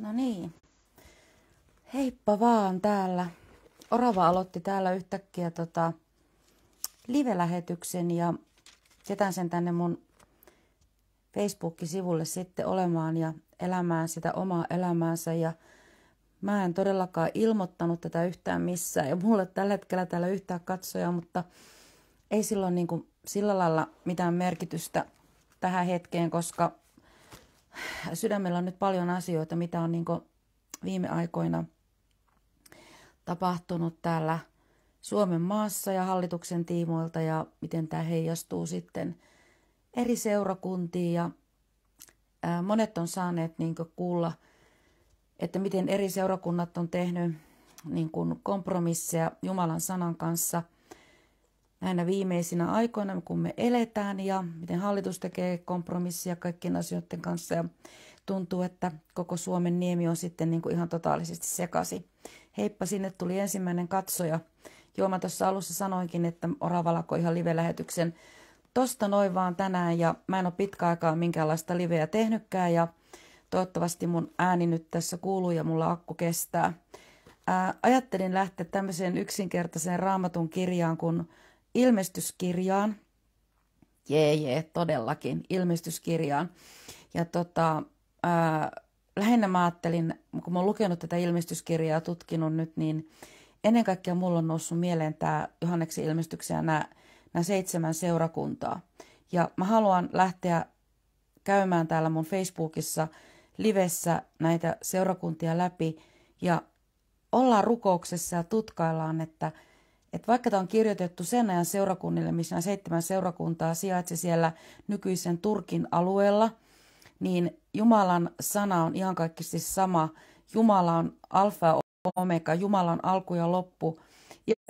No niin. Heippa vaan täällä. Orava aloitti täällä yhtäkkiä tota live-lähetyksen ja jätän sen tänne mun Facebook-sivulle sitten olemaan ja elämään sitä omaa elämäänsä ja mä en todellakaan ilmoittanut tätä yhtään missään ja mulle tällä hetkellä täällä yhtään katsoja, mutta ei silloin niin kuin sillä lailla mitään merkitystä tähän hetkeen, koska sydämellä on nyt paljon asioita, mitä on niin viime aikoina tapahtunut täällä Suomen maassa ja hallituksen tiimoilta ja miten tämä heijastuu sitten eri seurakuntiin ja monet on saaneet niin kuulla, että miten eri seurakunnat on tehnyt niin kompromisseja Jumalan sanan kanssa – näinä viimeisinä aikoina, kun me eletään ja miten hallitus tekee kompromissia kaikkien asioiden kanssa ja tuntuu, että koko Suomen niemi on sitten niin kuin ihan totaalisesti sekasi. Heippa, sinne tuli ensimmäinen katsoja. Joo, mä tuossa alussa sanoinkin, että Oravalako ihan live-lähetyksen tosta noin vaan tänään ja mä en ole pitkä aikaa minkäänlaista liveä tehnytkään ja toivottavasti mun ääni nyt tässä kuuluu ja mulla akku kestää. Ää, ajattelin lähteä tämmöiseen yksinkertaiseen raamatun kirjaan, kun ilmestyskirjaan. Jee, jee, todellakin, ilmestyskirjaan. Ja tota, ää, lähinnä mä ajattelin, kun mä oon lukenut tätä ilmestyskirjaa ja tutkinut nyt, niin ennen kaikkea mulla on noussut mieleen tämä Johanneksen ilmestyksiä nämä, nämä seitsemän seurakuntaa. Ja mä haluan lähteä käymään täällä mun Facebookissa livessä näitä seurakuntia läpi ja ollaan rukouksessa ja tutkaillaan, että – että vaikka tämä on kirjoitettu sen ajan seurakunnille, missä nämä seitsemän seurakuntaa sijaitsi siellä nykyisen Turkin alueella, niin Jumalan sana on ihan siis sama. Jumala on alfa ja omega, Jumala on alku ja loppu,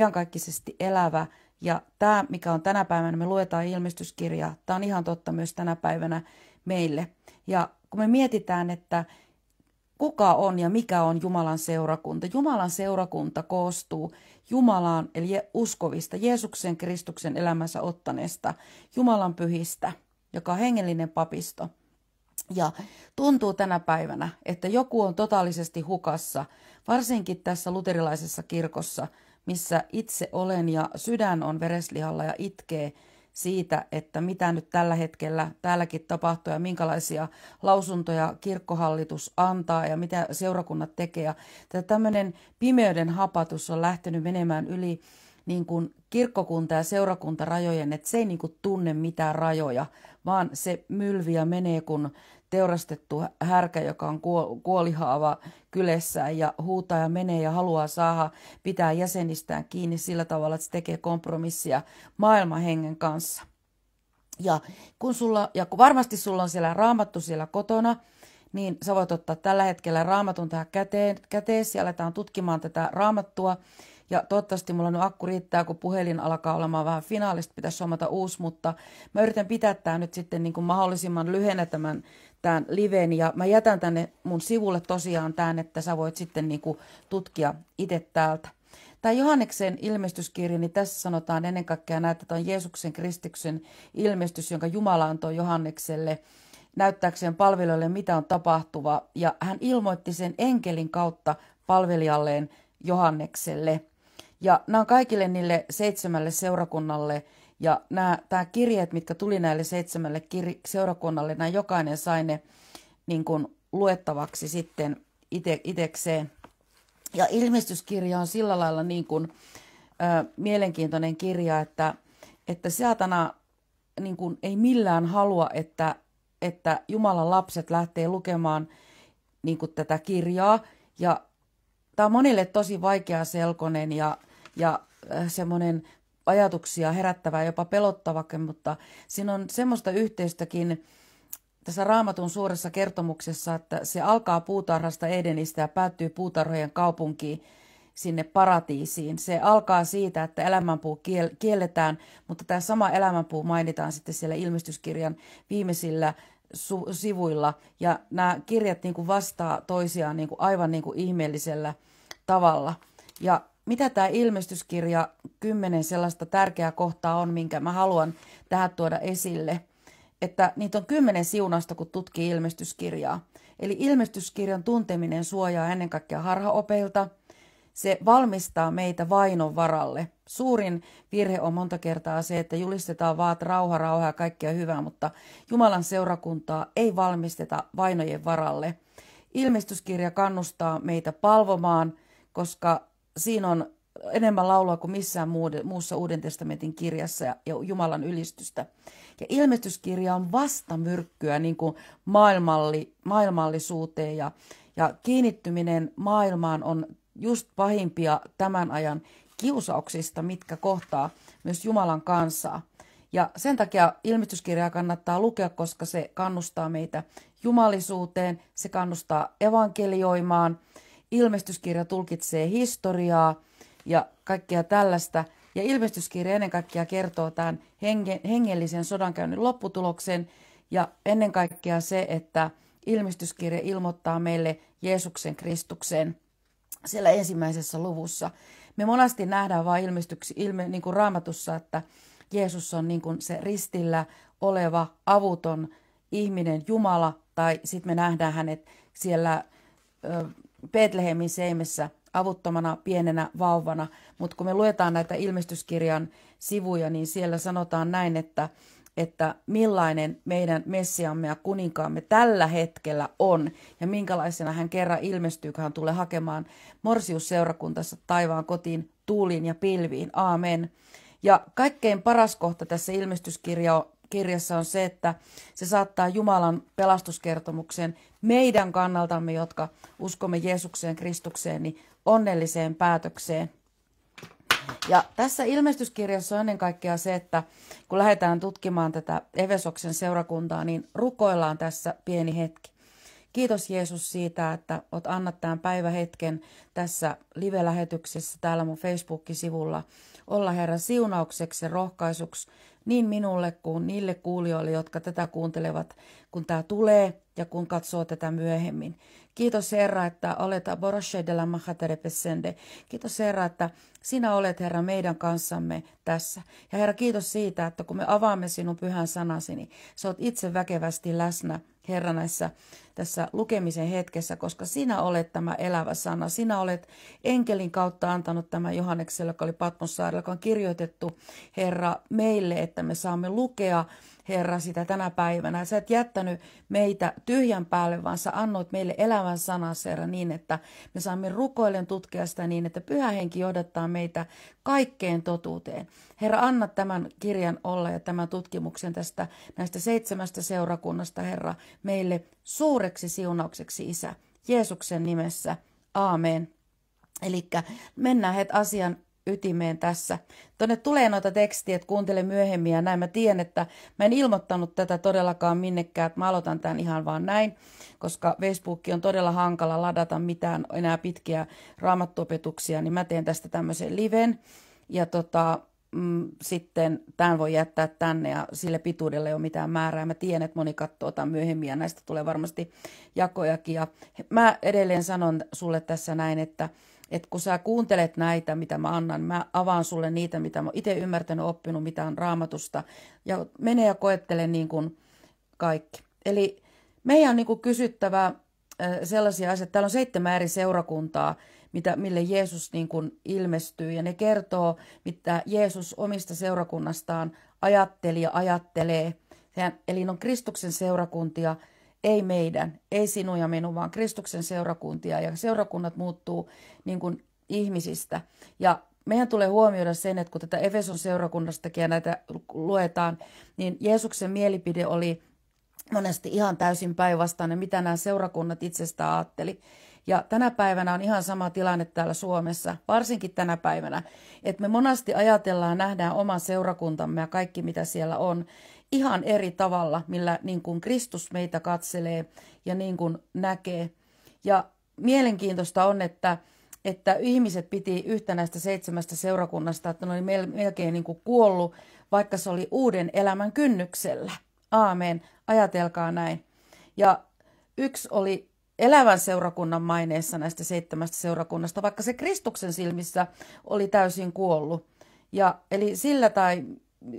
iankaikkisesti elävä. Ja tämä, mikä on tänä päivänä, me luetaan ilmestyskirjaa, tämä on ihan totta myös tänä päivänä meille. Ja kun me mietitään, että kuka on ja mikä on Jumalan seurakunta. Jumalan seurakunta koostuu Jumalaan eli uskovista, Jeesuksen Kristuksen elämänsä ottaneesta, Jumalan pyhistä, joka on hengellinen papisto. Ja tuntuu tänä päivänä, että joku on totaalisesti hukassa, varsinkin tässä luterilaisessa kirkossa, missä itse olen ja sydän on vereslihalla ja itkee siitä, että mitä nyt tällä hetkellä täälläkin tapahtuu ja minkälaisia lausuntoja kirkkohallitus antaa ja mitä seurakunnat tekee. Ja tämmöinen pimeyden hapatus on lähtenyt menemään yli niin kuin kirkkokunta- ja seurakuntarajojen, että se ei niin kuin tunne mitään rajoja, vaan se mylviä menee, kun teurastettu härkä, joka on kuolihaava kylessään ja huutaa ja menee ja haluaa saada pitää jäsenistään kiinni sillä tavalla, että se tekee kompromissia hengen kanssa. Ja kun sulla, ja kun varmasti sulla on siellä raamattu siellä kotona, niin sä voit ottaa tällä hetkellä raamatun tähän käteen, käteesi ja aletaan tutkimaan tätä raamattua. Ja toivottavasti mulla nyt akku riittää, kun puhelin alkaa olemaan vähän finaalista, pitäisi omata uusi, mutta mä yritän pitää tämä nyt sitten niin kuin mahdollisimman lyhenä tämän, tämän liven. Ja mä jätän tänne mun sivulle tosiaan tämän, että sä voit sitten niin kuin tutkia itse täältä. Tämä Johanneksen ilmestyskirja, niin tässä sanotaan ennen kaikkea näitä, että on Jeesuksen Kristuksen ilmestys, jonka Jumala antoi Johannekselle näyttääkseen palvelijoille, mitä on tapahtuva. Ja hän ilmoitti sen enkelin kautta palvelijalleen Johannekselle. Ja nämä on kaikille niille seitsemälle seurakunnalle – ja nämä tämä kirjeet, mitkä tuli näille seitsemälle kir- seurakunnalle, nämä jokainen sai ne niin kuin luettavaksi sitten ite, itekseen. Ja ilmestyskirja on sillä lailla niin kuin, ö, mielenkiintoinen kirja, että, että saatana niin kuin ei millään halua, että, että Jumalan lapset lähtee lukemaan niin kuin tätä kirjaa. Ja tämä on monille tosi vaikea selkonen ja, ja semmoinen ajatuksia herättävä jopa pelottavakin, mutta siinä on semmoista yhteistäkin tässä raamatun suuressa kertomuksessa, että se alkaa puutarhasta Edenistä ja päättyy puutarhojen kaupunkiin sinne paratiisiin. Se alkaa siitä, että elämänpuu kiel- kielletään, mutta tämä sama elämänpuu mainitaan sitten siellä ilmestyskirjan viimeisillä su- sivuilla. Ja nämä kirjat niin kuin vastaa toisiaan niin kuin aivan niin kuin ihmeellisellä tavalla. Ja mitä tämä ilmestyskirja kymmenen sellaista tärkeää kohtaa on, minkä mä haluan tähän tuoda esille. Että niitä on kymmenen siunasta, kun tutkii ilmestyskirjaa. Eli ilmestyskirjan tunteminen suojaa ennen kaikkea harhaopeilta. Se valmistaa meitä vainon varalle. Suurin virhe on monta kertaa se, että julistetaan vaat rauha, rauha ja kaikkea hyvää, mutta Jumalan seurakuntaa ei valmisteta vainojen varalle. Ilmestyskirja kannustaa meitä palvomaan, koska siinä on enemmän laulua kuin missään muussa Uuden testamentin kirjassa ja Jumalan ylistystä. Ja ilmestyskirja on myrkkyä niin kuin maailmalli, maailmallisuuteen ja, ja kiinnittyminen maailmaan on just pahimpia tämän ajan kiusauksista, mitkä kohtaa myös Jumalan kansaa. Ja sen takia ilmestyskirjaa kannattaa lukea, koska se kannustaa meitä jumalisuuteen, se kannustaa evankelioimaan – ilmestyskirja tulkitsee historiaa ja kaikkea tällaista. Ja ilmestyskirja ennen kaikkea kertoo tämän henge, hengellisen sodankäynnin lopputuloksen ja ennen kaikkea se, että ilmestyskirja ilmoittaa meille Jeesuksen Kristuksen siellä ensimmäisessä luvussa. Me monasti nähdään vain ilmestyksi, ilme, niin kuin raamatussa, että Jeesus on niin kuin se ristillä oleva avuton ihminen Jumala, tai sitten me nähdään hänet siellä ö, Bethlehemin seimessä avuttomana pienenä vauvana, mutta kun me luetaan näitä ilmestyskirjan sivuja, niin siellä sanotaan näin, että, että millainen meidän Messiamme ja kuninkaamme tällä hetkellä on ja minkälaisena hän kerran ilmestyy, kun hän tulee hakemaan morsiusseurakuntassa taivaan kotiin tuuliin ja pilviin. Aamen. Ja kaikkein paras kohta tässä ilmestyskirja kirjassa on se, että se saattaa Jumalan pelastuskertomuksen meidän kannaltamme, jotka uskomme Jeesukseen, Kristukseen, niin onnelliseen päätökseen. Ja tässä ilmestyskirjassa on ennen kaikkea se, että kun lähdetään tutkimaan tätä Evesoksen seurakuntaa, niin rukoillaan tässä pieni hetki. Kiitos Jeesus siitä, että oot annat tämän päivähetken tässä live-lähetyksessä täällä mun Facebook-sivulla olla Herra siunaukseksi ja rohkaisuksi niin minulle kuin niille kuulijoille, jotka tätä kuuntelevat, kun tämä tulee ja kun katsoo tätä myöhemmin. Kiitos Herra, että olet Boroshe de la Mahaterepesende. Kiitos Herra, että sinä olet Herra meidän kanssamme tässä. Ja Herra, kiitos siitä, että kun me avaamme sinun pyhän sanasi, niin sä oot itse väkevästi läsnä Herra näissä tässä lukemisen hetkessä, koska sinä olet tämä elävä sana. Sinä olet enkelin kautta antanut tämän Johannekselle, joka oli Patmossaarella, joka on kirjoitettu, Herra, meille, että me saamme lukea Herra, sitä tänä päivänä. Sä et jättänyt meitä tyhjän päälle, vaan sä annoit meille elävän sanan, Herra, niin että me saamme rukoillen tutkia sitä niin, että pyhä henki johdattaa meitä kaikkeen totuuteen. Herra, anna tämän kirjan olla ja tämän tutkimuksen tästä näistä seitsemästä seurakunnasta, Herra, meille suureksi siunaukseksi, Isä, Jeesuksen nimessä. Aamen. Eli mennään heti asian ytimeen tässä. Tuonne tulee noita tekstiä, että kuuntele myöhemmin ja näin. Mä tiedän, että mä en ilmoittanut tätä todellakaan minnekään, että mä aloitan tämän ihan vaan näin, koska Facebook on todella hankala ladata mitään enää pitkiä raamattuopetuksia, niin mä teen tästä tämmöisen liven. Ja tota, mm, sitten tämän voi jättää tänne ja sille pituudelle ei ole mitään määrää. Mä tiedän, että moni katsoo tämän myöhemmin ja näistä tulee varmasti jakojakin. Ja mä edelleen sanon sulle tässä näin, että, että kun sä kuuntelet näitä, mitä mä annan, mä avaan sulle niitä, mitä mä oon itse ymmärtänyt, oppinut, mitä on raamatusta. Ja mene ja koettele niin kuin kaikki. Eli meidän on niin kuin kysyttävä sellaisia asioita. Täällä on seitsemän eri seurakuntaa mitä, mille Jeesus niin kuin ilmestyy. Ja ne kertoo, mitä Jeesus omista seurakunnastaan ajatteli ja ajattelee. Eli on Kristuksen seurakuntia, ei meidän, ei sinun ja minun, vaan Kristuksen seurakuntia. Ja seurakunnat muuttuu niin kuin ihmisistä. Ja meidän tulee huomioida sen, että kun tätä Efeson seurakunnastakin ja näitä luetaan, niin Jeesuksen mielipide oli monesti ihan täysin päinvastainen, mitä nämä seurakunnat itsestään ajatteli. Ja tänä päivänä on ihan sama tilanne täällä Suomessa, varsinkin tänä päivänä, että me monasti ajatellaan, nähdään oma seurakuntamme ja kaikki mitä siellä on ihan eri tavalla, millä niin kuin Kristus meitä katselee ja niin kuin näkee. Ja mielenkiintoista on, että että ihmiset piti yhtä näistä seitsemästä seurakunnasta, että ne oli melkein niin kuin kuollut, vaikka se oli uuden elämän kynnyksellä. Aamen. Ajatelkaa näin. Ja yksi oli elävän seurakunnan maineessa näistä seitsemästä seurakunnasta, vaikka se Kristuksen silmissä oli täysin kuollut. Ja, eli sillä tai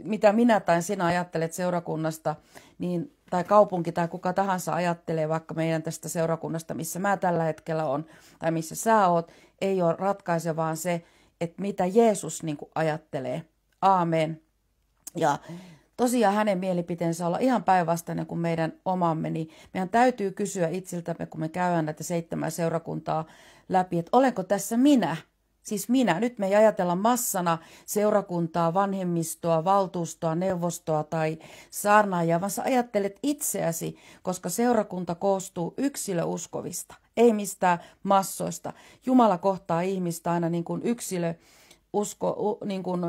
mitä minä tai sinä ajattelet seurakunnasta, niin, tai kaupunki tai kuka tahansa ajattelee vaikka meidän tästä seurakunnasta, missä mä tällä hetkellä on tai missä sä oot, ei ole ratkaisevaa se, että mitä Jeesus niin ajattelee. Aamen. Ja tosiaan hänen mielipiteensä olla ihan päinvastainen kuin meidän omamme, niin meidän täytyy kysyä itseltämme, kun me käydään näitä seitsemää seurakuntaa läpi, että olenko tässä minä? Siis minä. Nyt me ei ajatella massana seurakuntaa, vanhemmistoa, valtuustoa, neuvostoa tai saarnaajaa, vaan sä ajattelet itseäsi, koska seurakunta koostuu yksilöuskovista, ei mistään massoista. Jumala kohtaa ihmistä aina niin kuin yksilö, usko, niin kuin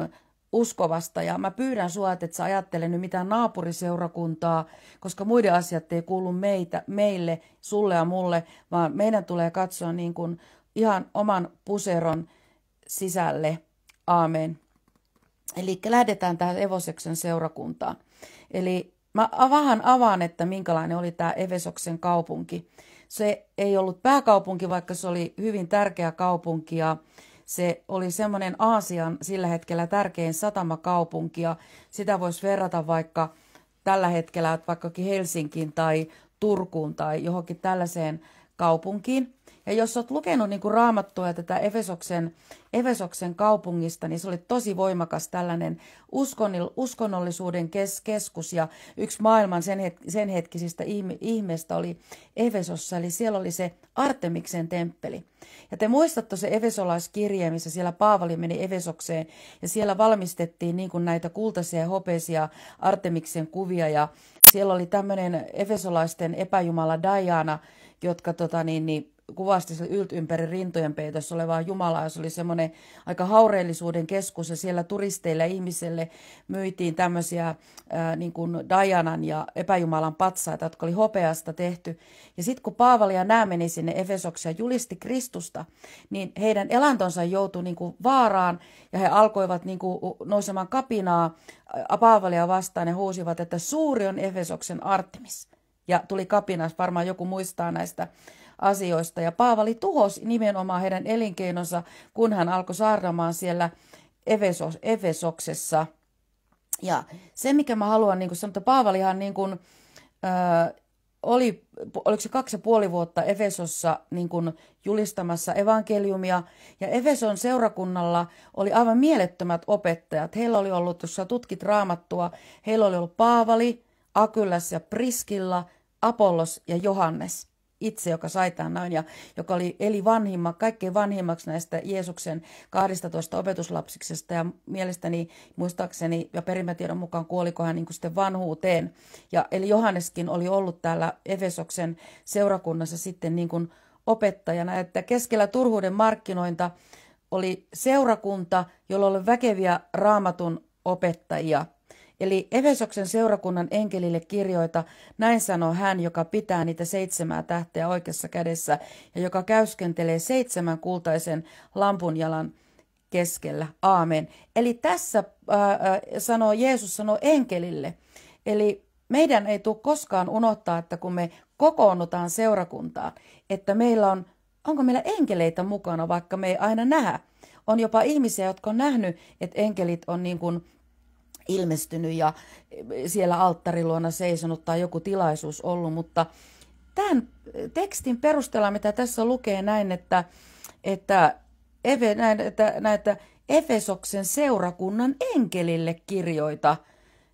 uskovasta ja mä pyydän sua, että et sä ajattele nyt mitään naapuriseurakuntaa, koska muiden asiat ei kuulu meitä, meille, sulle ja mulle, vaan meidän tulee katsoa niin kuin ihan oman puseron sisälle. Aamen. Eli lähdetään tähän Evoseksen seurakuntaan. Eli mä vähän avaan, että minkälainen oli tämä Evesoksen kaupunki. Se ei ollut pääkaupunki, vaikka se oli hyvin tärkeä kaupunki ja se oli semmoinen Aasian sillä hetkellä tärkein satamakaupunki ja sitä voisi verrata vaikka tällä hetkellä vaikkakin Helsinkiin tai Turkuun tai johonkin tällaiseen kaupunkiin. Ja jos olet lukenut niin kuin raamattua tätä Efesoksen, Efesoksen kaupungista, niin se oli tosi voimakas tällainen uskonnollisuuden kes, keskus. Ja yksi maailman sen, het, sen hetkisistä ihmeistä oli Efesossa, eli siellä oli se Artemiksen temppeli. Ja te muistatte se Efesolaiskirje, missä siellä Paavali meni Efesokseen, ja siellä valmistettiin niin kuin näitä kultaisia ja hopeisia Artemiksen kuvia, ja siellä oli tämmöinen efesolaisten epäjumala Diana, jotka tota, niin, niin, kuvasti se ylt ympäri rintojen peitossa olevaa Jumalaa. Se oli semmoinen aika haureellisuuden keskus ja siellä turisteille ihmisille myytiin tämmöisiä ää, niin kuin Dianan ja epäjumalan patsaita, jotka oli hopeasta tehty. Ja sitten kun Paavali ja nämä meni sinne Efesoksia julisti Kristusta, niin heidän elantonsa joutui niin kuin vaaraan ja he alkoivat niin kuin nousemaan kapinaa Paavalia vastaan ja huusivat, että suuri on Efesoksen Artemis. Ja tuli kapinas, varmaan joku muistaa näistä asioista. Ja Paavali tuhosi nimenomaan heidän elinkeinonsa, kun hän alkoi saarnamaan siellä Efesos, Efesoksessa. Ja se, mikä mä haluan niin sanoa, että Paavalihan niin kuin, äh, oli, oliko se kaksi ja puoli vuotta Efesossa niin kuin julistamassa evankeliumia. Ja Efeson seurakunnalla oli aivan mielettömät opettajat. Heillä oli ollut, jos sä tutkit raamattua, heillä oli ollut Paavali, Akylläs ja Priskilla, Apollos ja Johannes itse, joka sai tämän näin ja joka oli, eli vanhimma, kaikkein vanhimmaksi näistä Jeesuksen 12 opetuslapsiksesta ja mielestäni, muistaakseni ja perimätiedon mukaan kuoliko hän niin kuin sitten vanhuuteen. Ja, eli Johanneskin oli ollut täällä Efesoksen seurakunnassa sitten niin kuin opettajana, että keskellä turhuuden markkinointa oli seurakunta, jolla oli väkeviä raamatun opettajia – Eli Efesoksen seurakunnan enkelille kirjoita, näin sanoo hän, joka pitää niitä seitsemää tähteä oikeassa kädessä ja joka käyskentelee seitsemän kultaisen lampunjalan keskellä. Aamen. Eli tässä äh, sanoo Jeesus sanoo enkelille. Eli meidän ei tule koskaan unohtaa, että kun me kokoonnutaan seurakuntaan, että meillä on, onko meillä enkeleitä mukana, vaikka me ei aina nähä. On jopa ihmisiä, jotka on nähnyt, että enkelit on niin kuin ilmestynyt ja siellä alttariluona seisonut tai joku tilaisuus ollut, mutta tämän tekstin perusteella, mitä tässä lukee näin, että, että, Efe, näin, että, näin, että Efesoksen seurakunnan enkelille kirjoita,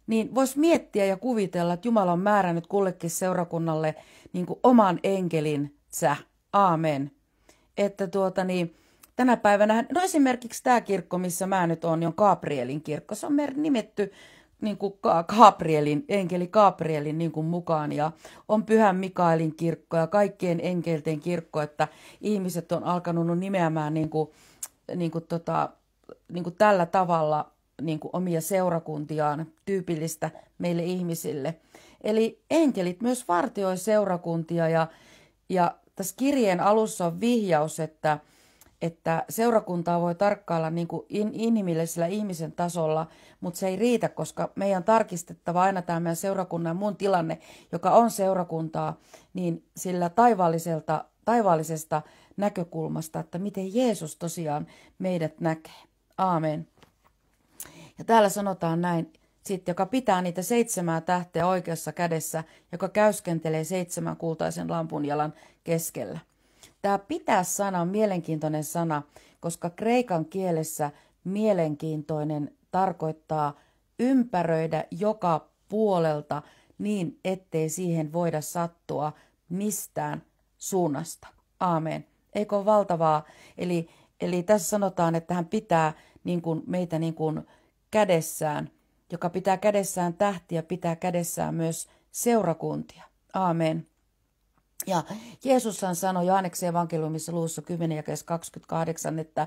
niin voisi miettiä ja kuvitella, että Jumala on määrännyt kullekin seurakunnalle niin kuin oman enkelinsä. Aamen. Että tuota niin, tänä päivänä, no esimerkiksi tämä kirkko, missä mä nyt olen, niin on Gabrielin kirkko. Se on nimetty niin kuin Gabrielin, enkeli Gabrielin niin kuin mukaan ja on Pyhän Mikaelin kirkko ja kaikkien enkelten kirkko, että ihmiset on alkanut nimeämään niin kuin, niin kuin tota, niin kuin tällä tavalla niin kuin omia seurakuntiaan tyypillistä meille ihmisille. Eli enkelit myös vartioi seurakuntia ja, ja tässä kirjeen alussa on vihjaus, että – että seurakuntaa voi tarkkailla niin kuin in, inhimillisellä ihmisen tasolla, mutta se ei riitä, koska meidän on tarkistettava aina tämä meidän seurakunnan muun tilanne, joka on seurakuntaa, niin sillä taivaalliselta, taivaallisesta näkökulmasta, että miten Jeesus tosiaan meidät näkee. Aamen. Ja täällä sanotaan näin, sitten, joka pitää niitä seitsemää tähteä oikeassa kädessä, joka käyskentelee seitsemän kultaisen lampun jalan keskellä. Tämä pitää sana on mielenkiintoinen sana, koska kreikan kielessä mielenkiintoinen tarkoittaa ympäröidä joka puolelta niin, ettei siihen voida sattua mistään suunnasta. Aamen. Eikö ole valtavaa? Eli, eli tässä sanotaan, että hän pitää niin kuin meitä niin kuin kädessään, joka pitää kädessään tähtiä, pitää kädessään myös seurakuntia. Aamen. Ja Jeesushan sanoi Johanneksen evankeliumissa luussa 10 ja 28, että,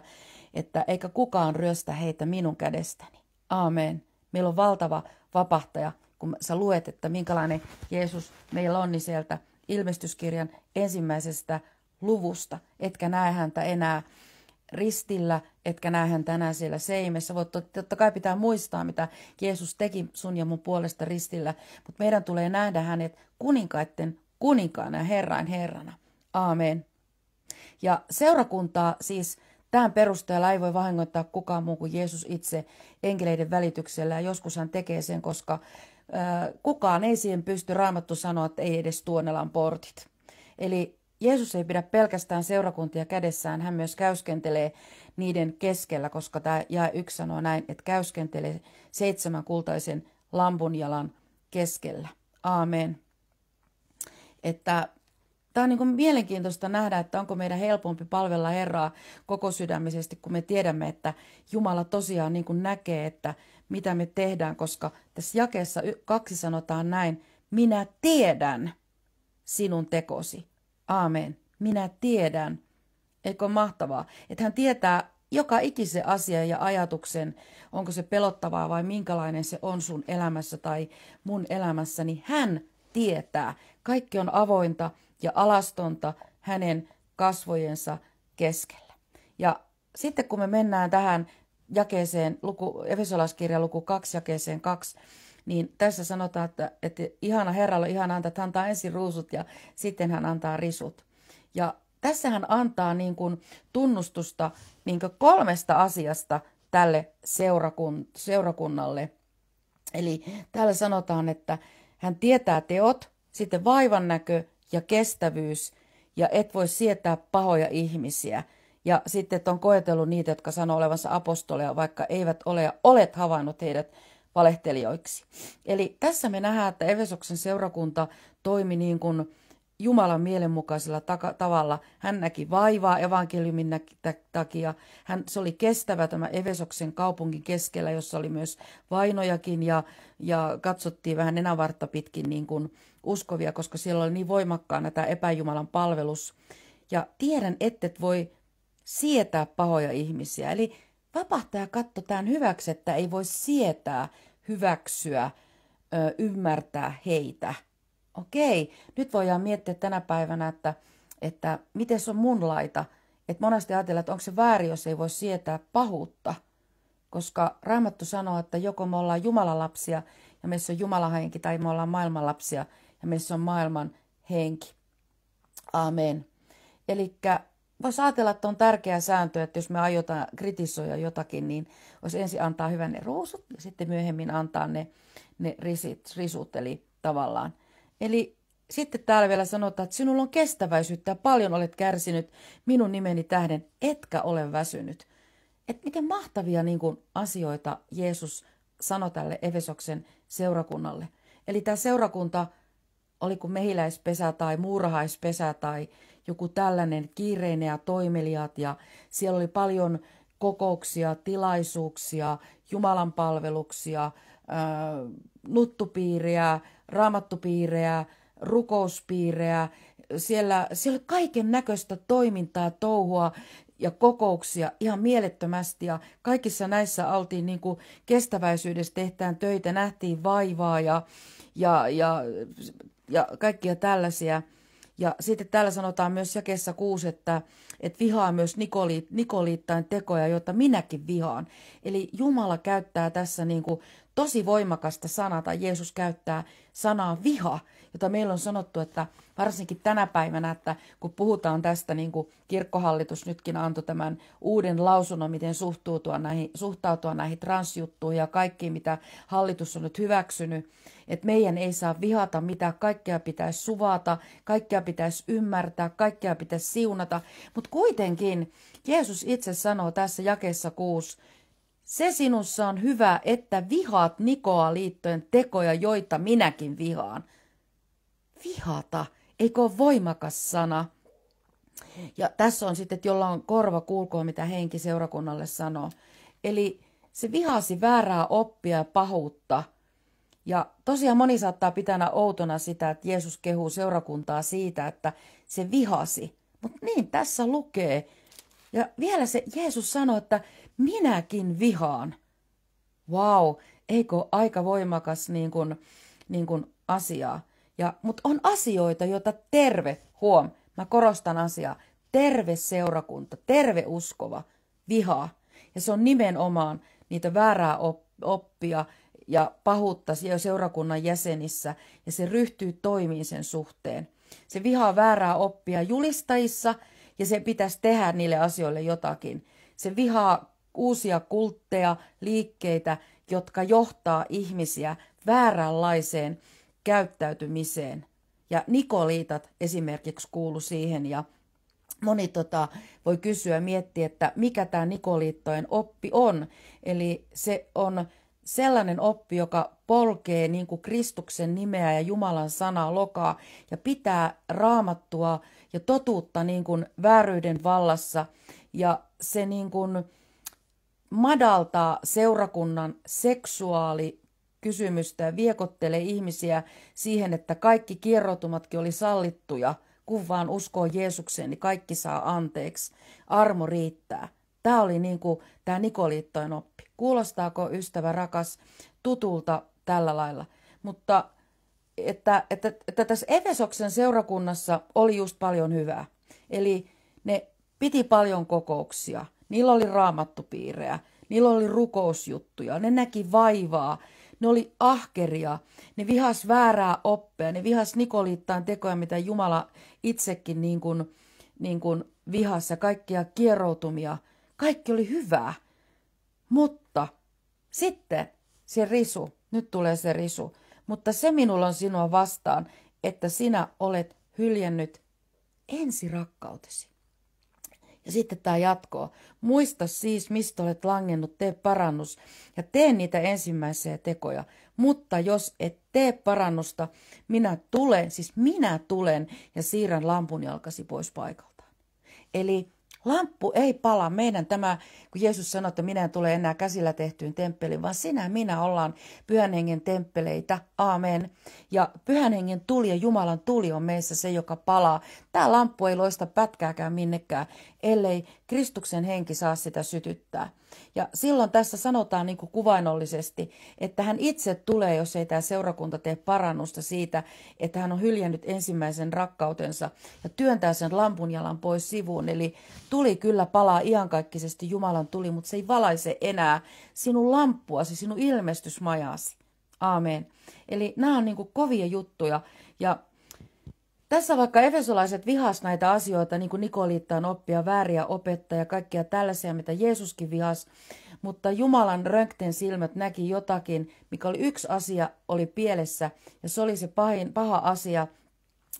että eikä kukaan ryöstä heitä minun kädestäni. Aamen. Meillä on valtava vapahtaja, kun sä luet, että minkälainen Jeesus meillä on, niin sieltä ilmestyskirjan ensimmäisestä luvusta. Etkä näe häntä enää ristillä, etkä näe häntä enää siellä seimessä. Voit, totta kai pitää muistaa, mitä Jeesus teki sun ja mun puolesta ristillä, mutta meidän tulee nähdä hänet kuninkaiden kuninkaana ja Herrain Herrana. Aamen. Ja seurakuntaa siis tämän perusteella ei voi vahingoittaa kukaan muu kuin Jeesus itse enkeleiden välityksellä. Ja joskus hän tekee sen, koska äh, kukaan ei siihen pysty raamattu sanoa, että ei edes Tuonelan portit. Eli Jeesus ei pidä pelkästään seurakuntia kädessään, hän myös käyskentelee niiden keskellä, koska tämä jää yksi sanoo näin, että käyskentelee seitsemän kultaisen lampunjalan keskellä. Aamen. Että tämä on niin kuin mielenkiintoista nähdä, että onko meidän helpompi palvella Herraa koko sydämisesti, kun me tiedämme, että Jumala tosiaan niin kuin näkee, että mitä me tehdään, koska tässä jakeessa kaksi sanotaan näin, minä tiedän sinun tekosi. Aamen. Minä tiedän. Eikö ole mahtavaa? Että hän tietää joka ikisen asia ja ajatuksen, onko se pelottavaa vai minkälainen se on sun elämässä tai mun elämässäni. Niin hän tietää. Kaikki on avointa ja alastonta hänen kasvojensa keskellä. Ja sitten kun me mennään tähän jakeeseen, luku, Efesolaskirjan luku 2, jakeeseen 2, niin tässä sanotaan, että, että ihana herralla ihana antaa, että hän antaa ensin ruusut ja sitten hän antaa risut. Ja tässä hän antaa niin kuin tunnustusta niin kuin kolmesta asiasta tälle seurakun, seurakunnalle. Eli täällä sanotaan, että hän tietää teot, sitten vaivan näkö ja kestävyys, ja et voi sietää pahoja ihmisiä. Ja sitten että on koetellut niitä, jotka sanoo olevansa apostoleja, vaikka eivät ole, ja olet havainnut heidät valehtelijoiksi. Eli tässä me nähdään, että evesoksen seurakunta toimi niin kuin Jumalan mielenmukaisella taka- tavalla. Hän näki vaivaa evankeliumin nä- takia. Hän, se oli kestävä tämä Evesoksen kaupungin keskellä, jossa oli myös vainojakin ja, ja katsottiin vähän nenävartta pitkin niin kuin uskovia, koska siellä oli niin voimakkaana tämä epäjumalan palvelus. Ja tiedän, että et voi sietää pahoja ihmisiä. Eli vapahtaja katsoi tämän hyväksi, että ei voi sietää, hyväksyä, ymmärtää heitä – Okei, nyt voidaan miettiä tänä päivänä, että, että miten se on mun laita. Et monesti ajatellaan, että onko se väärin, jos ei voi sietää pahuutta. Koska Raamattu sanoo, että joko me ollaan Jumalan lapsia ja meissä on Jumalan henki, tai me ollaan maailman lapsia ja meissä on maailman henki. Amen. Eli voisi ajatella, että on tärkeä sääntö, että jos me aiotaan kritisoida jotakin, niin olisi ensin antaa hyvän ne ruusut ja sitten myöhemmin antaa ne, ne risit, risut, eli tavallaan Eli sitten täällä vielä sanotaan, että sinulla on kestäväisyyttä ja paljon olet kärsinyt minun nimeni tähden, etkä ole väsynyt. Et miten mahtavia niin kuin, asioita Jeesus sanoi tälle evesoksen seurakunnalle. Eli tämä seurakunta oli kuin mehiläispesä tai muurahaispesä tai joku tällainen kiireinen ja toimelijat ja siellä oli paljon kokouksia, tilaisuuksia, Jumalan palveluksia, äh, nuttupiiriä, raamattupiirejä, rukouspiirejä, siellä, siellä oli kaiken näköistä toimintaa, touhua ja kokouksia ihan mielettömästi ja kaikissa näissä oltiin niin kuin kestäväisyydessä tehtään töitä, nähtiin vaivaa ja, ja, ja, ja kaikkia tällaisia. Ja sitten täällä sanotaan myös jakessa kuusi, että, että vihaa myös nikoliittain tekoja, joita minäkin vihaan. Eli Jumala käyttää tässä niin kuin tosi voimakasta sanaa, tai Jeesus käyttää sanaa viha, jota meillä on sanottu, että varsinkin tänä päivänä, että kun puhutaan tästä, niin kuin kirkkohallitus nytkin antoi tämän uuden lausunnon, miten suhtautua näihin, suhtautua näihin transjuttuihin ja kaikkiin, mitä hallitus on nyt hyväksynyt, että meidän ei saa vihata mitä kaikkea pitäisi suvata, kaikkea pitäisi ymmärtää, kaikkea pitäisi siunata, mutta kuitenkin Jeesus itse sanoo tässä jakeessa 6, se sinussa on hyvä, että vihaat Nikoa liittyen tekoja, joita minäkin vihaan. Vihata, eikö ole voimakas sana? Ja tässä on sitten, että jolla on korva, kuulkoon mitä henki seurakunnalle sanoo. Eli se vihasi väärää oppia ja pahuutta. Ja tosiaan moni saattaa pitää outona sitä, että Jeesus kehuu seurakuntaa siitä, että se vihasi. Mutta niin tässä lukee. Ja vielä se Jeesus sanoi, että minäkin vihaan. Wow, eikö aika voimakas niin kuin, niin kuin asiaa. Ja, mutta on asioita, joita terve, huom, mä korostan asiaa, terve seurakunta, terve uskova vihaa. Ja se on nimenomaan niitä väärää oppia ja pahuutta seurakunnan jäsenissä ja se ryhtyy toimiin sen suhteen. Se vihaa väärää oppia julistajissa ja se pitäisi tehdä niille asioille jotakin. Se vihaa uusia kultteja, liikkeitä, jotka johtaa ihmisiä vääränlaiseen käyttäytymiseen. Ja nikoliitat esimerkiksi kuulu siihen ja moni tota, voi kysyä ja miettiä, että mikä tämä nikoliittojen oppi on. Eli se on sellainen oppi, joka polkee niin kuin Kristuksen nimeä ja Jumalan sanaa lokaa ja pitää raamattua ja totuutta niin kuin vääryyden vallassa. Ja se niin kuin, madaltaa seurakunnan seksuaali kysymystä ja viekottele ihmisiä siihen, että kaikki kierrotumatkin oli sallittuja, kun vaan uskoo Jeesukseen, niin kaikki saa anteeksi. Armo riittää. Tämä oli niin kuin tämä Nikoliittojen oppi. Kuulostaako ystävä rakas tutulta tällä lailla? Mutta että, että, että tässä Efesoksen seurakunnassa oli just paljon hyvää. Eli ne piti paljon kokouksia – niillä oli raamattupiirejä, niillä oli rukousjuttuja, ne näki vaivaa, ne oli ahkeria, ne vihas väärää oppea, ne vihas Nikoliittain tekoja, mitä Jumala itsekin niin kuin, niin kuin vihassa, kaikkia kieroutumia. Kaikki oli hyvää. Mutta sitten se risu, nyt tulee se risu, mutta se minulla on sinua vastaan, että sinä olet hyljännyt ensirakkautesi. Ja sitten tämä jatkoa. Muista siis, mistä olet langennut, tee parannus ja tee niitä ensimmäisiä tekoja. Mutta jos et tee parannusta, minä tulen, siis minä tulen ja siirrän lampun jalkasi pois paikaltaan. Eli Lamppu ei pala. Meidän tämä, kun Jeesus sanoi, että minä en tule enää käsillä tehtyyn temppeliin, vaan sinä minä ollaan pyhän hengen temppeleitä. Aamen. Ja pyhän hengen tuli ja Jumalan tuli on meissä se, joka palaa. Tämä lamppu ei loista pätkääkään minnekään, ellei Kristuksen henki saa sitä sytyttää. Ja silloin tässä sanotaan niin kuin kuvainnollisesti, että hän itse tulee, jos ei tämä seurakunta tee parannusta siitä, että hän on hyljännyt ensimmäisen rakkautensa ja työntää sen lampun jalan pois sivuun. Eli tuli kyllä palaa iankaikkisesti Jumalan tuli, mutta se ei valaise enää sinun lamppuasi, sinun ilmestysmajasi. Aamen. Eli nämä on niin kuin kovia juttuja ja tässä vaikka efesolaiset vihas näitä asioita, niin kuin Nikoliittaan oppia, vääriä opettaja, kaikkia tällaisia, mitä Jeesuskin vihas, mutta Jumalan röntgen silmät näki jotakin, mikä oli yksi asia, oli pielessä, ja se oli se pahin, paha asia,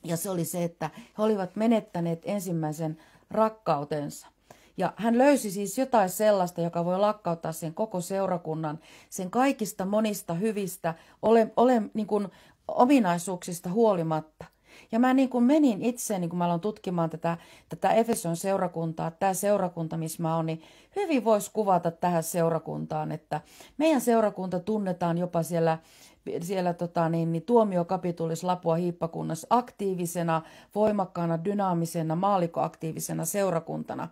ja se oli se, että he olivat menettäneet ensimmäisen rakkautensa. Ja hän löysi siis jotain sellaista, joka voi lakkauttaa sen koko seurakunnan, sen kaikista monista hyvistä, ole, ole niin kuin, ominaisuuksista huolimatta – ja mä niin kuin menin niin kun mä aloin tutkimaan tätä, tätä Efeson seurakuntaa, tämä seurakunta, missä mä oon, niin hyvin voisi kuvata tähän seurakuntaan, että meidän seurakunta tunnetaan jopa siellä siellä tota, niin, niin, tuomiokapitulis Lapua hiippakunnassa aktiivisena, voimakkaana, dynaamisena, maalikoaktiivisena seurakuntana.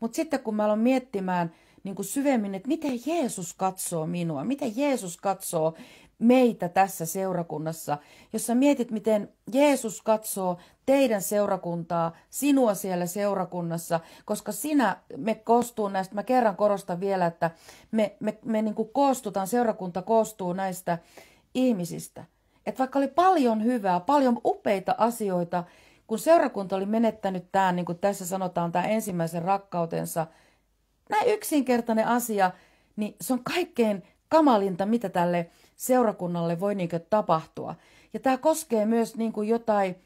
Mutta sitten kun mä aloin miettimään niin kuin syvemmin, että miten Jeesus katsoo minua, miten Jeesus katsoo meitä tässä seurakunnassa, jossa mietit, miten Jeesus katsoo teidän seurakuntaa, sinua siellä seurakunnassa, koska sinä, me koostuu näistä, mä kerran korostan vielä, että me, me, me niin kuin koostutaan, seurakunta koostuu näistä ihmisistä. Että vaikka oli paljon hyvää, paljon upeita asioita, kun seurakunta oli menettänyt tämän, niin kuin tässä sanotaan, tämä ensimmäisen rakkautensa – näin yksinkertainen asia, niin se on kaikkein kamalinta, mitä tälle seurakunnalle voi niin tapahtua. Ja tämä koskee myös niin kuin jotain,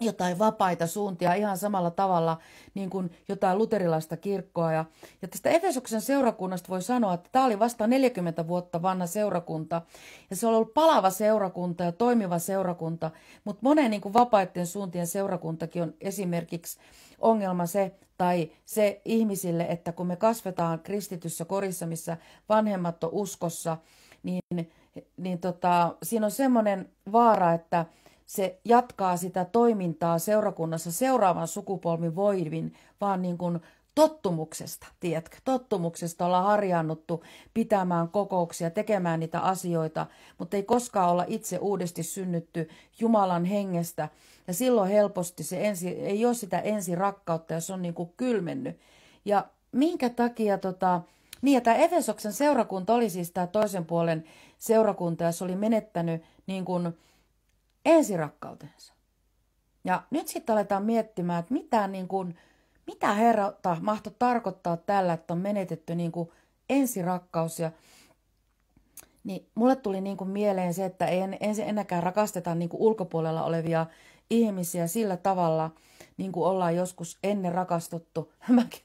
jotain vapaita suuntia ihan samalla tavalla niin kuin jotain luterilaista kirkkoa. Ja, ja tästä Efesoksen seurakunnasta voi sanoa, että tämä oli vasta 40 vuotta vanha seurakunta. Ja se on ollut palava seurakunta ja toimiva seurakunta, mutta monen niin kuin vapaiden suuntien seurakuntakin on esimerkiksi ongelma se tai se ihmisille, että kun me kasvetaan kristityssä korissa, missä vanhemmat on uskossa, niin, niin tota, siinä on semmoinen vaara, että se jatkaa sitä toimintaa seurakunnassa seuraavan sukupolvin voivin, vaan niin kuin tottumuksesta, tiedätkö? Tottumuksesta olla harjaannuttu pitämään kokouksia, tekemään niitä asioita, mutta ei koskaan olla itse uudesti synnytty Jumalan hengestä ja silloin helposti se ensi, ei ole sitä ensi rakkautta, jos on niin kuin kylmennyt. Ja minkä takia tota, niin, ja tämä Efesoksen seurakunta oli siis tämä toisen puolen seurakunta, ja se oli menettänyt niin kuin ensirakkautensa. Ja nyt sitten aletaan miettimään, että mitä, niin kuin, mitä Herra mahtoi tarkoittaa tällä, että on menetetty niin kuin ensirakkaus. Ja, niin mulle tuli niin kuin mieleen se, että ei en, en ennäkään rakasteta niin kuin ulkopuolella olevia ihmisiä sillä tavalla, niin kuin ollaan joskus ennen rakastuttu. Mäkin,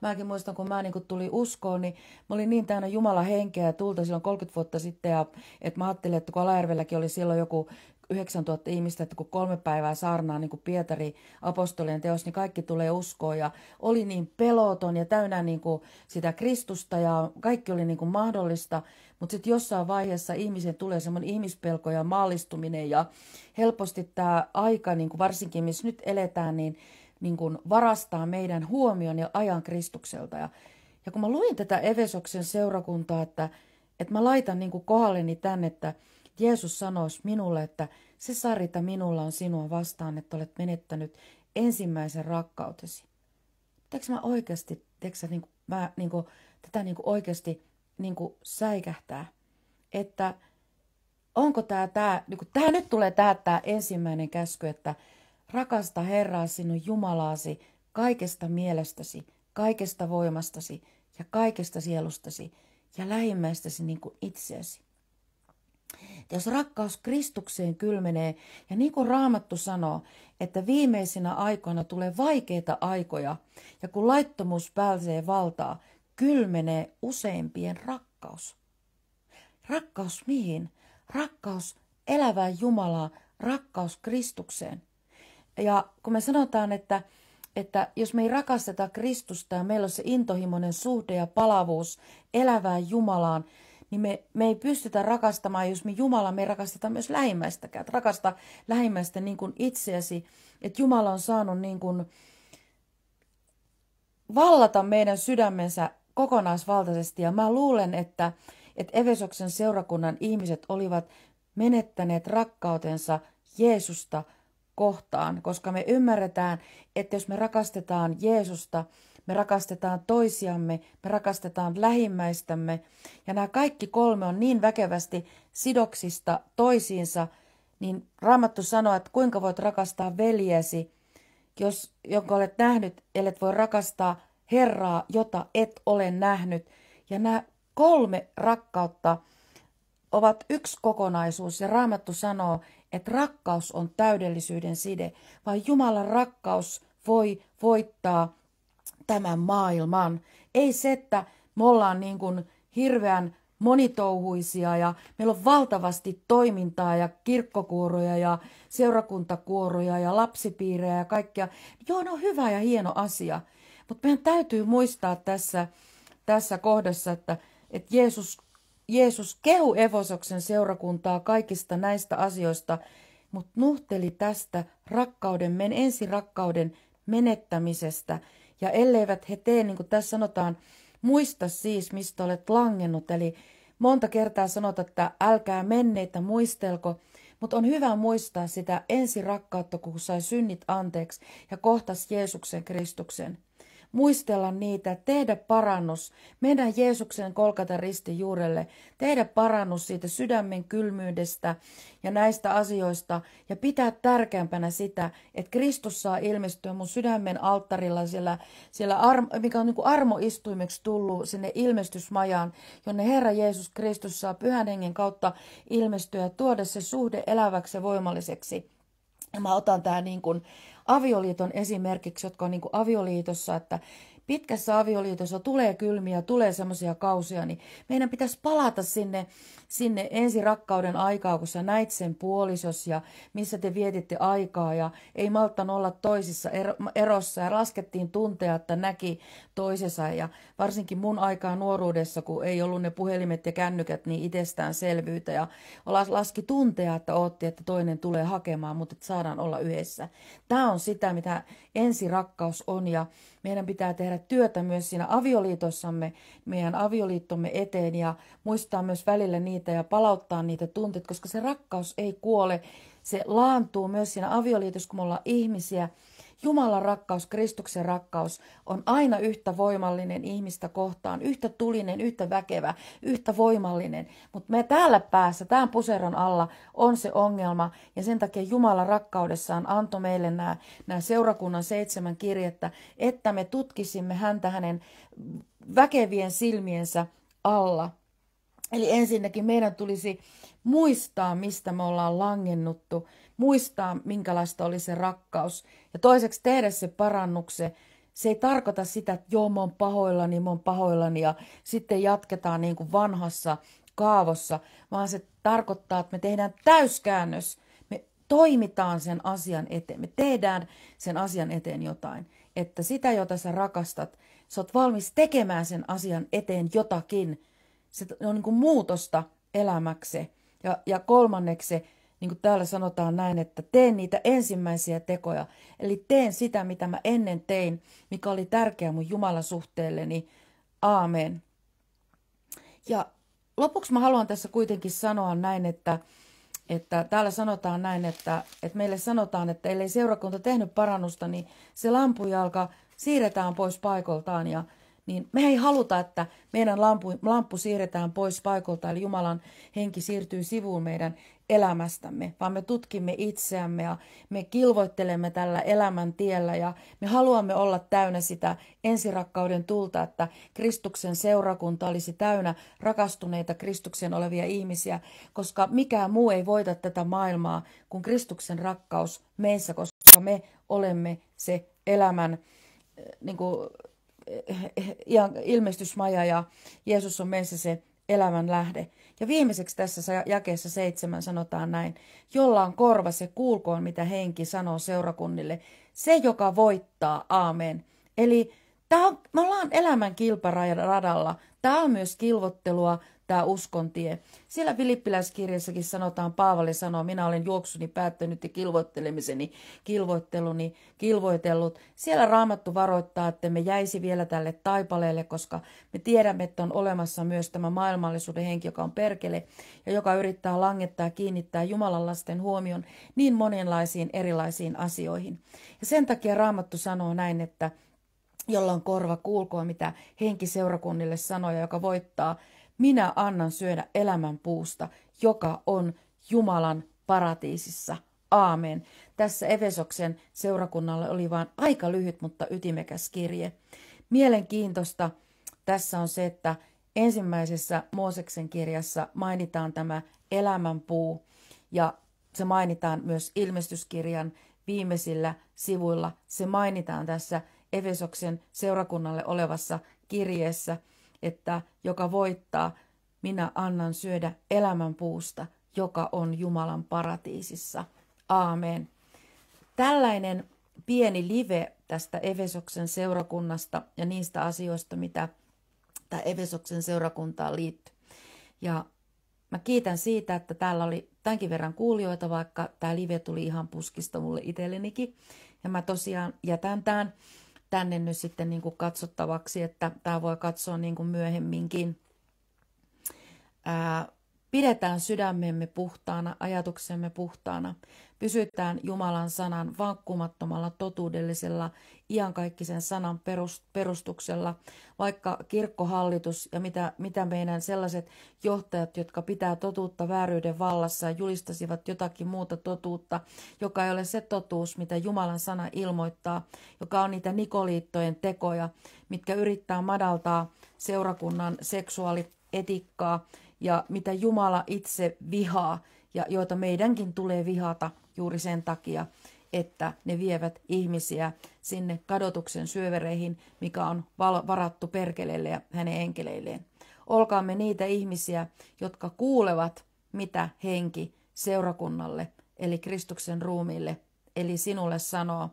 mäkin muistan, kun mä niin kuin tulin uskoon, niin mä olin niin täynnä Jumala henkeä ja tulta silloin 30 vuotta sitten. Ja, että mä ajattelin, että kun Alajärvelläkin oli silloin joku 9000 ihmistä, että kun kolme päivää saarnaa niin kuin Pietari apostolien teos, niin kaikki tulee uskoon ja oli niin peloton ja täynnä niin kuin sitä Kristusta ja kaikki oli niin kuin mahdollista, mutta sitten jossain vaiheessa ihmisen tulee semmoinen ihmispelko ja maallistuminen ja helposti tämä aika, niin kuin varsinkin missä nyt eletään, niin, niin kuin varastaa meidän huomion ja ajan Kristukselta ja ja kun mä luin tätä Evesoksen seurakuntaa, että, että mä laitan niin kohdalleni tänne, että Jeesus sanoi minulle, että se sarita minulla on sinua vastaan, että olet menettänyt ensimmäisen rakkautesi. Pitääkö mä oikeasti, sä, niin kuin, mä, niin kuin, tätä niin kuin oikeasti niin kuin säikähtää? Että onko tämä, tämä, niin kuin, tämä nyt tulee tämä, tämä ensimmäinen käsky, että rakasta Herraa sinun Jumalaasi kaikesta mielestäsi, kaikesta voimastasi ja kaikesta sielustasi ja lähimmäistäsi niin kuin itseäsi. Jos rakkaus Kristukseen kylmenee, ja niin kuin Raamattu sanoo, että viimeisinä aikoina tulee vaikeita aikoja, ja kun laittomuus pääsee valtaa, kylmenee useimpien rakkaus. Rakkaus mihin? Rakkaus elävään Jumalaa, rakkaus Kristukseen. Ja kun me sanotaan, että, että jos me ei rakasteta Kristusta ja meillä on se intohimoinen suhde ja palavuus elävään Jumalaan, niin me, me ei pystytä rakastamaan, jos me Jumala, me rakastetaan myös lähimmäistäkään. Et rakasta lähimmäistä niin kuin itseäsi, että Jumala on saanut niin kuin vallata meidän sydämensä kokonaisvaltaisesti. Ja mä luulen, että, että Evesoksen seurakunnan ihmiset olivat menettäneet rakkautensa Jeesusta kohtaan, koska me ymmärretään, että jos me rakastetaan Jeesusta – me rakastetaan toisiamme, me rakastetaan lähimmäistämme. Ja nämä kaikki kolme on niin väkevästi sidoksista toisiinsa, niin Raamattu sanoo, että kuinka voit rakastaa veljesi, jos jonka olet nähnyt, ellet voi rakastaa Herraa, jota et ole nähnyt. Ja nämä kolme rakkautta ovat yksi kokonaisuus ja Raamattu sanoo, että rakkaus on täydellisyyden side, vaan Jumalan rakkaus voi voittaa tämän maailman. Ei se, että me ollaan niin kuin hirveän monitouhuisia ja meillä on valtavasti toimintaa ja kirkkokuoroja ja seurakuntakuoroja ja lapsipiirejä ja kaikkea. Joo, ne on hyvä ja hieno asia, mutta meidän täytyy muistaa tässä, tässä kohdassa, että, että Jeesus, Jeesus kehu Evosoksen seurakuntaa kaikista näistä asioista, mutta nuhteli tästä rakkauden, men ensi rakkauden menettämisestä – ja elleivät he tee, niin kuin tässä sanotaan, muista siis, mistä olet langennut. Eli monta kertaa sanotaan, että älkää menneitä muistelko, mutta on hyvä muistaa sitä ensi rakkautta, kun sai synnit anteeksi ja kohtas Jeesuksen Kristuksen muistella niitä, tehdä parannus. Mennä Jeesuksen kolkata risti juurelle, tehdä parannus siitä sydämen kylmyydestä ja näistä asioista ja pitää tärkeämpänä sitä, että Kristus saa ilmestyä mun sydämen alttarilla siellä, siellä arm, mikä on niin kuin armoistuimeksi tullut sinne ilmestysmajaan, jonne Herra Jeesus Kristus saa pyhän hengen kautta ilmestyä ja tuoda se suhde eläväksi ja voimalliseksi mä otan tämä niin avioliiton esimerkiksi, jotka on niin avioliitossa, että pitkässä avioliitossa tulee kylmiä, tulee semmoisia kausia, niin meidän pitäisi palata sinne, sinne ensi rakkauden aikaa, kun sä näit sen puolisos ja missä te vietitte aikaa ja ei malttanut olla toisissa erossa ja laskettiin tuntea, että näki toisessa ja varsinkin mun aikaa nuoruudessa, kun ei ollut ne puhelimet ja kännykät, niin itsestäänselvyyttä ja laski tuntea, että otti, että toinen tulee hakemaan, mutta saadaan olla yhdessä. Tämä on sitä, mitä ensi rakkaus on ja meidän pitää tehdä työtä myös siinä avioliitossamme, meidän avioliittomme eteen ja muistaa myös välillä niitä ja palauttaa niitä tunteita, koska se rakkaus ei kuole. Se laantuu myös siinä avioliitossa, kun me ollaan ihmisiä Jumalan rakkaus, Kristuksen rakkaus on aina yhtä voimallinen ihmistä kohtaan, yhtä tulinen, yhtä väkevä, yhtä voimallinen. Mutta me täällä päässä, tämän puseron alla on se ongelma ja sen takia Jumala rakkaudessaan antoi meille nämä, nämä seurakunnan seitsemän kirjettä, että me tutkisimme häntä hänen väkevien silmiensä alla. Eli ensinnäkin meidän tulisi muistaa, mistä me ollaan langennuttu muistaa, minkälaista oli se rakkaus. Ja toiseksi tehdä se parannuksen. Se ei tarkoita sitä, että joo, mä oon pahoillani, mä oon pahoillani ja sitten jatketaan niin kuin vanhassa kaavossa, vaan se tarkoittaa, että me tehdään täyskäännös. Me toimitaan sen asian eteen, me tehdään sen asian eteen jotain. Että sitä, jota sä rakastat, sä oot valmis tekemään sen asian eteen jotakin. Se on niin kuin muutosta elämäksi. Ja, ja kolmanneksi niin kuin täällä sanotaan näin, että teen niitä ensimmäisiä tekoja. Eli teen sitä, mitä mä ennen tein, mikä oli tärkeää mun Jumalan suhteelleni. Niin Aamen. Ja lopuksi mä haluan tässä kuitenkin sanoa näin, että, että täällä sanotaan näin, että, että meille sanotaan, että ellei seurakunta tehnyt parannusta, niin se lampujalka siirretään pois paikoltaan ja – niin me ei haluta, että meidän lampu, lamppu siirretään pois paikalta, eli Jumalan henki siirtyy sivuun meidän elämästämme, vaan me tutkimme itseämme ja me kilvoittelemme tällä elämän tiellä ja me haluamme olla täynnä sitä ensirakkauden tulta, että Kristuksen seurakunta olisi täynnä rakastuneita Kristuksen olevia ihmisiä, koska mikään muu ei voita tätä maailmaa kuin Kristuksen rakkaus meissä, koska me olemme se elämän eh, niin kuin, Eh, ja ilmestysmaja ja Jeesus on meissä se elämän lähde. Ja viimeiseksi tässä jakeessa seitsemän sanotaan näin, jolla on korva se kuulkoon, mitä henki sanoo seurakunnille. Se, joka voittaa, aamen. Eli tää on, me ollaan elämän kilparadalla. Tämä on myös kilvottelua, tämä uskontie. Siellä Filippiläiskirjassakin sanotaan, Paavali sanoo, minä olen juoksuni päättänyt ja kilvoittelemiseni kilvoitteluni kilvoitellut. Siellä Raamattu varoittaa, että me jäisi vielä tälle taipaleelle, koska me tiedämme, että on olemassa myös tämä maailmallisuuden henki, joka on perkele ja joka yrittää langettaa ja kiinnittää Jumalan lasten huomion niin monenlaisiin erilaisiin asioihin. Ja sen takia Raamattu sanoo näin, että jolla on korva, kuulkoon mitä henki seurakunnille sanoo ja joka voittaa minä annan syödä elämän puusta, joka on Jumalan paratiisissa. Aamen. Tässä Efesoksen seurakunnalle oli vain aika lyhyt, mutta ytimekäs kirje. Mielenkiintoista tässä on se, että ensimmäisessä Mooseksen kirjassa mainitaan tämä elämänpuu ja se mainitaan myös ilmestyskirjan viimeisillä sivuilla. Se mainitaan tässä Efesoksen seurakunnalle olevassa kirjeessä – että joka voittaa, minä annan syödä elämän puusta, joka on Jumalan paratiisissa. Aamen. Tällainen pieni live tästä evesoksen seurakunnasta ja niistä asioista, mitä tämä evesoksen seurakuntaan liittyy. Ja mä kiitän siitä, että täällä oli tämänkin verran kuulijoita, vaikka tämä live tuli ihan puskista mulle itsellenikin. Ja mä tosiaan jätän tämän tänne nyt sitten niin kuin katsottavaksi, että tämä voi katsoa niin kuin myöhemminkin. Ää, Pidetään sydämemme puhtaana, ajatuksemme puhtaana. Pysytään Jumalan sanan vankkumattomalla totuudellisella iankaikkisen sanan perustuksella, vaikka kirkkohallitus ja mitä, mitä meidän sellaiset johtajat, jotka pitää totuutta vääryyden vallassa ja julistasivat jotakin muuta totuutta, joka ei ole se totuus, mitä Jumalan sana ilmoittaa, joka on niitä nikoliittojen tekoja, mitkä yrittää madaltaa seurakunnan seksuaalietikkaa ja mitä Jumala itse vihaa ja joita meidänkin tulee vihata juuri sen takia, että ne vievät ihmisiä sinne kadotuksen syövereihin, mikä on varattu perkeleille ja hänen enkeleilleen. Olkaamme niitä ihmisiä, jotka kuulevat, mitä henki seurakunnalle, eli Kristuksen ruumiille, eli sinulle sanoo,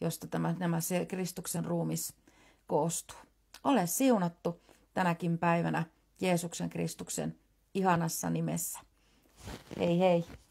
josta tämä, nämä se Kristuksen ruumis koostuu. Ole siunattu tänäkin päivänä Jeesuksen Kristuksen ihanassa nimessä. Hei hei!